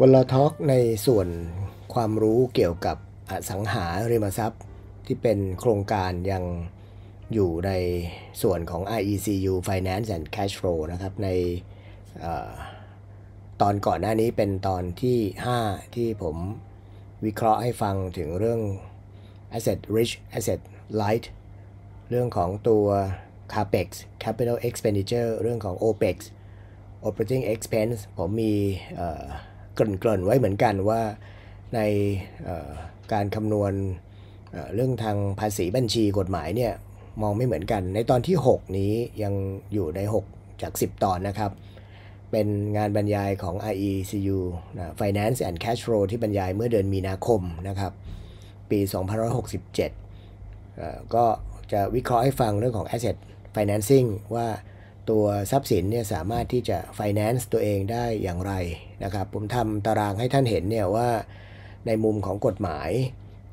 วันเราทอกในส่วนความรู้เกี่ยวกับอสังหาริมทรัพย์ที่เป็นโครงการยังอยู่ในส่วนของ IECU Finance and Cash Flow นะครับ ในอตอนก่อนหน้านี้เป็นตอนที่ 5 ที่ผมวิเคราะห์ให้ฟังถึงเรื่อง Asset Rich Asset Light เรื่องของตัว CAPEX Capital Expenditure เรื่องของ OPEX Operating Expense ผมมีเกริ่นๆไว้เหมือนกันว่าในการคำนวณเรื่องทางภาษีบัญชีกฎหมายเนี่ยมองไม่เหมือนกันในตอนที่ 6 นี้ยังอยู่ใน 6 จาก 10 ตอนนะครับ เป็นงานบรรยายของ IECU Finance and Cash Flow ที่บรรยายเมื่อเดือนมีนาคมนะครับปี2567 ก็จะวิเคราะห์ให้ฟังเรื่องของ Asset Financing ว่าตัวทรัพย์สินเนี่ยสามารถที่จะินแลนซ์ตัวเองได้อย่างไรนะครับผมทำตารางให้ท่านเห็นเนี่ยว่าในมุมของกฎหมาย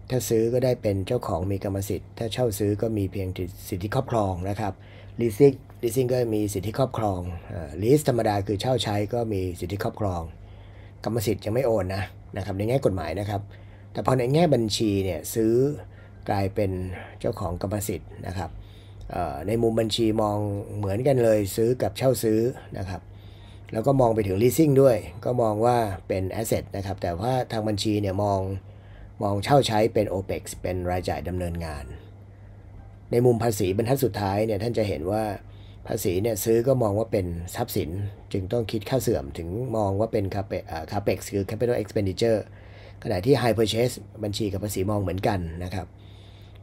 ถ้าซื้อก็ได้เป็นเจ้าของมีกรรมสิทธิ์ถ้าเช่าซื้อก็มีเพียงสิทธิครอบครองนะครับลีซิ่งลีซิ่งก็มีสิทธิครอบครองลีสธรรมดาคือเช่าใช้ก็มีสิทธิครอบครอง กรรมสิทธิ์ยังไม่โอนนะนะครับ ในแง่กฎหมายนะครับ แต่พอในแง่บัญชีเนี่ยซื้อกลายเป็นเจ้าของกรรมสิทธิ์นะครับในมุมบัญชีมองเหมือนกันเลยซื้อกับเช่าซื้อนะครับ แล้วก็มองไปถึง leasing ด้วย ก็มองว่าเป็น asset นะครับ แต่ว่าทางบัญชีเนี่ยมองมองเช่าใช้เป็น OPEX เป็นรายจ่ายดำเนินงาน ในมุมภาษีบรรทัดสุดท้ายเนี่ยท่านจะเห็นว่าภาษีเนี่ยซื้อก็มองว่าเป็นทรัพย์สิน จึงต้องคิดค่าเสื่อมถึงมองว่าเป็นคาเปกคือ Capital Expenditure ขณะที่ High Purchase บัญชีกับภาษีมองเหมือนกันนะครับ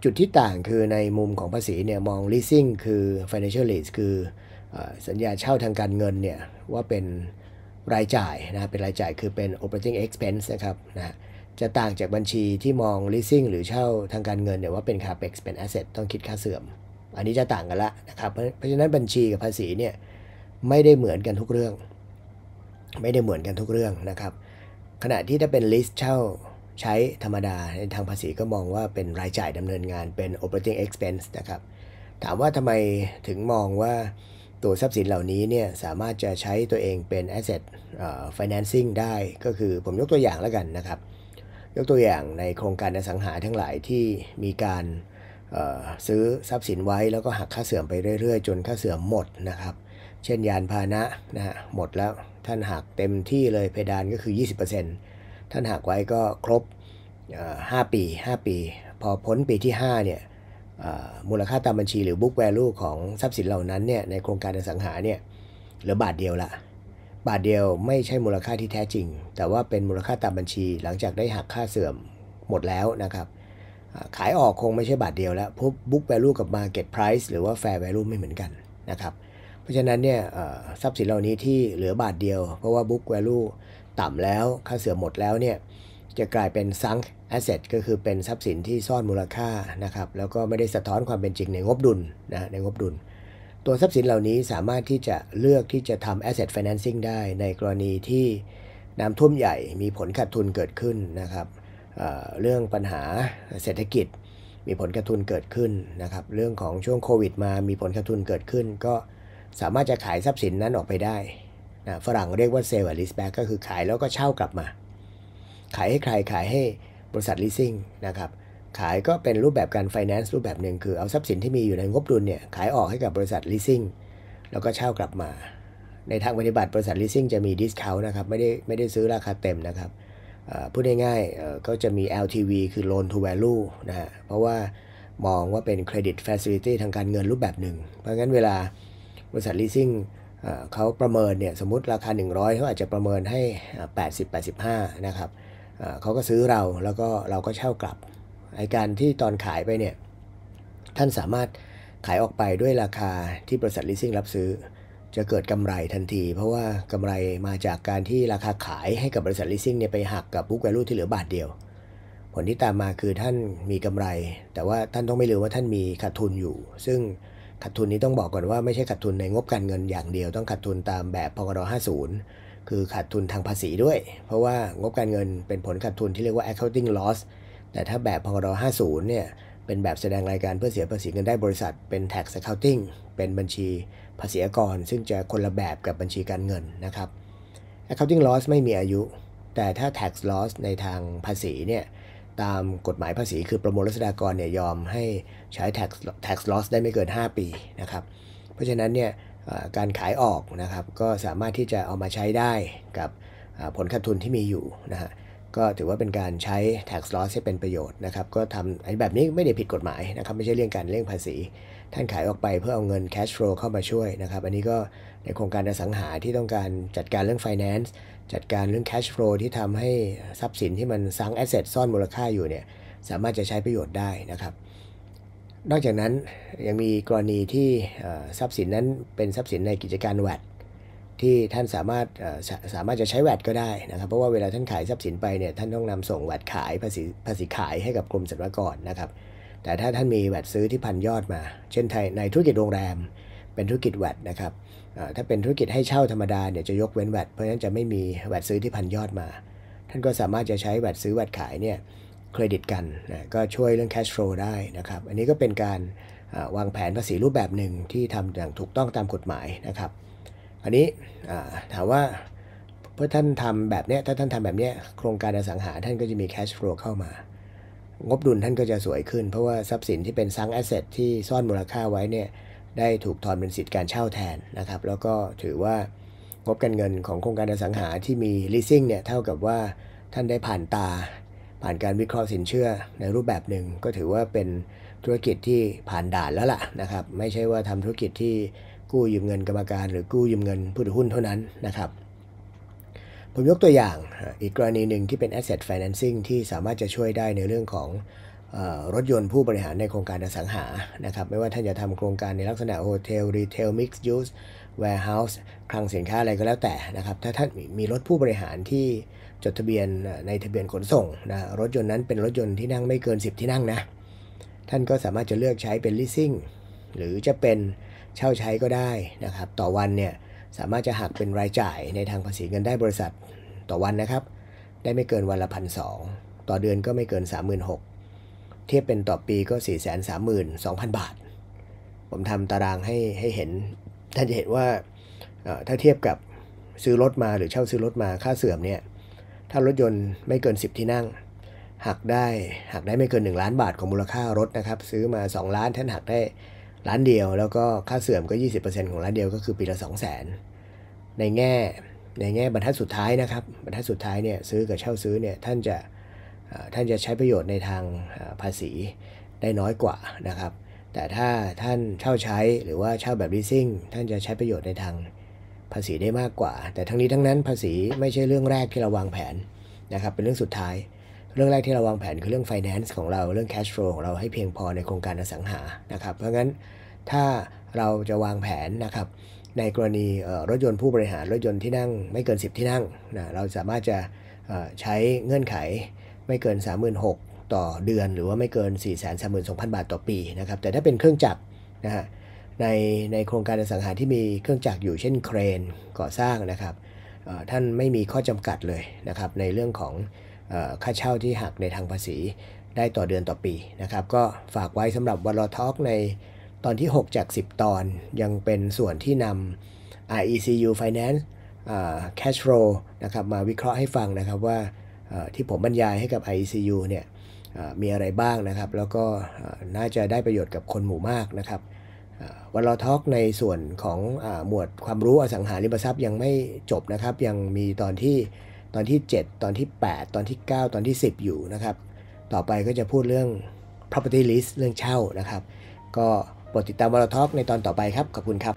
จุดที่ต่างคือในมุมของภาษีเนี่ยมอง leasing คือ financial lease คืออสัญญาเช่าทางการเงินเนี่ยว่าเป็นรายจ่ายนะเป็นรายจ่ายคือเป็น operating expense นะครับนะจะต่างจากบัญชีที่มอง leasing หรือเช่าทางการเงินเนี่ยว่าเป็น capex เป็น asset ต้องคิดค่าเสื่อม อันนี้จะต่างกันละนะครับ เพราะฉะนั้นบัญชีกับภาษีเนี่ยไม่ได้เหมือนกันทุกเรื่อง ไม่ได้เหมือนกันทุกเรื่องนะครับขณะที่ถ้าเป็น l i s เช่าใช้ธรรมดาในทางภาษีก็มองว่าเป็นรายจ่ายดำเนินงานเป็น operating expense นะครับ ถามว่าทำไมถึงมองว่าตัวทรัพย์สินเหล่านี้เนี่ยสามารถจะใช้ตัวเองเป็น asset financing ได้ ก็คือผมยกตัวอย่างแล้วกันนะครับ ยกตัวอย่างในโครงการอสังหาทั้งหลายที่มีการซื้อทรัพย์สินไว้แล้วก็หักค่าเสื่อมไปเรื่อยๆ จนค่าเสื่อมหมดนะครับ เช่นยานพาหนะนะฮะหมดแล้วท่านหักเต็มที่เลยเพดานก็คือ 20%ท่านหักไว้ก็ครบ 5 ปี 5 ปี พอพ้นปีที่ 5 เนี่ยมูลค่าตามบัญชีหรือ book value ของทรัพย์สินเหล่านั้นเนี่ย ในโครงการอสังหาเนี่ย เหลือบาทเดียวละบาทเดียวไม่ใช่มูลค่าที่แท้จริง แต่ว่าเป็นมูลค่าตามบัญชีหลังจากได้หักค่าเสื่อมหมดแล้วนะครับขายออกคงไม่ใช่บาทเดียวแล้วพบ book value กับ market price หรือว่า fair value ไม่เหมือนกันนะครับ เพราะฉะนั้นเนี่ยทรัพย์สินเหล่านี้ที่เหลือบาทเดียว เพราะว่า book value ต่ำแล้วค่าเสื่อมหมดแล้วเนี่ยจะกลายเป็นซังแอสเซทก็คือเป็นทรัพย์สินที่ซ่อนมูลค่านะครับแล้วก็ไม่ได้สะท้อนความเป็นจริงในงบดุลนะในงบดุล ตัวทรัพย์สินเหล่านี้สามารถที่จะเลือกที่จะทำ asset f i n นน c ซิงได้ในกรณีที่น้ำท่วมใหญ่มีผลขาดทุนเกิดขึ้นนะครับเเรื่องปัญหาเศรษฐกิจมีผลขาดทุนเกิดขึ้นนะครับเรื่องของช่วงโควิดมามีผลขาดทุนเกิดขึ้น ก็สามารถจะขายทรัพย์สินนั้นออกไปได้นะฝรั่งเรียกว่าเซลล์ลิสแบ็กก็คือขายแล้วก็เช่ากลับมา ขายให้ใครขายให้บริษัทลีสซิ่งนะครับขายก็เป็นรูปแบบการไฟแนนซ์รูปแบบหนึ่งคือเอาทรัพย์สินที่มีอยู่ในงบดุลเนี่ยขายออกให้กับบริษัทลีสซิ่งแล้วก็เช่ากลับมา ในทางปฏิบัติบริษัทลีสซิ่งจะมีดิสคาวนะครับไม่ได้ไม่ได้ซื้อราคาเต็มนะครับพูดง่ายๆก็จะมี LTV คือ loan to value นะเพราะว่ามองว่าเป็นเครดิต facility ทางการเงินรูปแบบหนึ่งเพราะงั้นเวลาบริษัทลีสซิ่งเขาประเมินเนี่ยสมมติราคา 100เขาอาจจะประเมินให้ 80 85นะครับเขาก็ซื้อเราแล้วก็เราก็เช่ากลับไอการที่ตอนขายไปเนี่ยท่านสามารถขายออกไปด้วยราคาที่บริษัทลิสซิ่งรับซื้อ จะเกิดกำไรทันที เพราะว่ากำไรมาจากการที่ราคาขายให้กับบริษัทลิสซิ่งเนี่ยไปหักกับบุ๊กแวลูที่เหลือบาทเดียว ผลที่ตามมาคือท่านมีกำไร แต่ว่าท่านต้องไม่ลืมว่าท่านมีขาดทุนอยู่ซึ่งขาดทุนนี้ต้องบอกก่อนว่าไม่ใช่ขาดทุนในงบการเงินอย่างเดียวต้องขาดทุนตามแบบพกร50 คือขาดทุนทางภาษีด้วย เพราะว่างบการเงินเป็นผลขาดทุนที่เรียกว่า accounting loss แต่ถ้าแบบพกร50เนี่ยเป็นแบบแสดงรายการเพื่อเสียภาษีเงินได้บริษัทเป็น tax accounting เป็นบัญชีภาษีกร ซึ่งจะคนละแบบกับบัญชีการเงินนะครับ accounting loss ไม่มีอายุ แต่ถ้า tax loss ในทางภาษีเนี่ยตามกฎหมายภาษีคือประมวลรัษฎากรเนี่ยยอมให้ใช้ tax tax loss ได้ไม่เกิน 5 ปีนะครับเพราะฉะนั้นเนี่ยการขายออกนะครับก็สามารถที่จะเอามาใช้ได้กับผลขาดทุนที่มีอยู่นะฮะก็ถือว่าเป็นการใช้ tax loss ให้เป็นประโยชน์นะครับก็ทำไอ้แบบนี้ไม่ได้ผิดกฎหมายนะครับไม่ใช่เรื่องการเรื่องภาษี ท่านขายออกไปเพื่อเอาเงิน cash flow เข้ามาช่วยนะครับ อันนี้ก็ในโครงการอสังหาที่ต้องการจัดการเรื่อง finance จัดการเรื่อง cash flow ที่ทำให้ทรัพย์สินที่มันซังแอสเซทซ่อนมูลค่าอยู่เนี่ยสามารถจะใช้ประโยชน์ได้นะครับ นอกจากนั้นยังมีกรณีที่ทรัพย์สินนั้นเป็นทรัพย์สินในกิจการแวดที่ท่านสามารถสามารถจะใช้แวดก็ได้นะครับเพราะว่าเวลาท่านขายทรัพย์สินไปเนี่ยท่านต้องนำส่งแวดขายภาษีภาษีขายให้กับกรมสรรพากรนะครับแต่ถ้าท่านมีแวดซื้อที่พันยอดมาเช่นไทยในธุรกิจโรงแรมเป็นธุรกิจแวดนะครับถ้าเป็นธุรกิจให้เช่าธรรมดาเนี่ยจะยกเว้นแวดเพราะฉะนั้นจะไม่มีแวดซื้อที่พันยอดมา ท่านก็สามารถจะใช้แวดซื้อแวดขายเนี่ยเครดิตกันนะก็ช่วยเรื่อง cash flow ได้นะครับอันนี้ก็เป็นการวางแผนภาษีรูปแบบหนึ่งที่ทำอย่างถูกต้องตามกฎหมายนะครับอันนี้ถามว่าเพื่อท่านทำแบบนี้ถ้าท่านทำแบบนี้โครงการอสังหาท่านก็จะมี cash flow เข้ามา งบดุลท่านก็จะสวยขึ้น เพราะว่าทรัพย์สินที่เป็นซังแอสเซทที่ซ่อนมูลค่าไว้เนี่ยได้ถูกถอนเป็นสิทธิ์การเช่าแทนนะครับ แล้วก็ถือว่างบการเงินของโครงการอสังหาที่มี leasing เนี่ยเท่ากับว่าท่านได้ผ่านตา ผ่านการวิเคราะห์สินเชื่อในรูปแบบหนึ่งก็ถือว่าเป็นธุรกิจที่ผ่านด่านแล้วล่ะนะครับไม่ใช่ว่าทำธุรกิจที่กู้ยืมเงิน กรรมการหรือกู้ยืมเงินผู้ถือหุ้นเท่านั้นนะครับ ผมยกตัวอย่างอีกกรณีหนึ่งที่เป็น asset financing ที่สามารถจะช่วยได้ในเรื่องของรถยนต์ผู้บริหารในโครงการอสังหา นะครับ ไม่ว่าท่านจะทำโครงการในลักษณะโฮเทลรีเทลมิกซ์ยูสแวร์เฮาส์คลังสินค้าอะไรก็แล้วแต่นะครับ ถ้าท่านมีรถผู้บริหารที่จดทะเบียนในทะเบียนขนส่งนะรถยนต์นั้นเป็นรถยนต์ที่นั่งไม่เกิน 10 ที่นั่งนะ ท่านก็สามารถจะเลือกใช้เป็นลิสซิ่ง หรือจะเป็นเช่าใช้ก็ได้นะครับ ต่อวันเนี่ย สามารถจะหักเป็นรายจ่ายในทางภาษีเงินได้บริษัทต่อวันนะครับ ได้ไม่เกินวันละพันสต่อเดือนก็ไม่เกิน 36,000เทียบเป็นต่อปีก็ 432,000 บาท ผมทำตารางให้ให้เห็น ท่านจะเห็นว่าถ้าเทียบกับซื้อรถมาหรือเช่าซื้อรถมา ค่าเสื่อมเนี่ย ถ้ารถยนต์ไม่เกิน 10 ที่นั่งหักได้หักได้ไม่เกิน 1 ล้านบาทของมูลค่ารถนะครับซื้อมา 2 ล้านท่านหักได้ล้านเดียว แล้วก็ค่าเสื่อมก็ 20%ของล้านเดียวก็คือปีละ 2 0 0 0 0 0ในแง่ในแง่บรรทัดสุดท้ายนะครับบรรทัดสุดท้ายเนี่ยซื้อกับเช่าซื้อเนี่ยท่านจะท่านจะใช้ประโยชน์ในทางภาษีได้น้อยกว่านะครับ แต่ถ้าท่านเช่าใช้หรือว่าเช่าแบบ e ี s ิ่งท่านจะใช้ประโยชน์ในทางภาษีได้มากกว่า แต่ทั้งนี้ทั้งนั้นภาษีไม่ใช่เรื่องแรกที่เราวางแผนนะครับ เป็นเรื่องสุดท้าย เรื่องแรกที่เราวางแผนคือเรื่อง finance ของเรา เรื่อง cash flow ของเราให้เพียงพอในโครงการอสังหา นะครับ เพราะงั้นถ้าเราจะวางแผนนะครับ ในกรณีรถยนต์ผู้บริหารรถยนต์ที่นั่งไม่เกิน10ที่นั่งนะเราสามารถจะใช้เงื่อนไขไม่เกิน 36,000ต่อเดือน หรือว่าไม่เกิน 432,000 บาทต่อปีนะครับแต่ถ้าเป็นเครื่องจักรนะฮะในในโครงการอสังหาที่มีเครื่องจักรอยู่เช่นเครนก่อสร้างนะครับท่านไม่มีข้อจำกัดเลยนะครับ ในเรื่องของค่าเช่าที่หักในทางภาษีได้ต่อเดือนต่อปีนะครับก็ฝากไว้สำหรับวอลรอทอกในตอนที่ 6 จาก 10 ตอน ยังเป็นส่วนที่นำ i e c u Finance cash flow นะครับมาวิเคราะห์ให้ฟังนะครับว่าที่ผมบรรยายให้กับ ICU เนี่ยมีอะไรบ้างนะครับ แล้วก็น่าจะได้ประโยชน์กับคนหมู่มากนะครับ วันเราทอกในส่วนของอหมวดความรู้อสังหาริมทรัพย์ยังไม่จบนะครับ ยังมีตอนที่ตอนที่ 7 ตอนที่ 8 ตอนที่ 9 ตอนที่ 10 อยู่นะครับ ต่อไปก็จะพูดเรื่อง property list เรื่องเช่านะครับ ก็โปรดติดตามวันเราทอกในตอนต่อไปครับ ขอบคุณครับ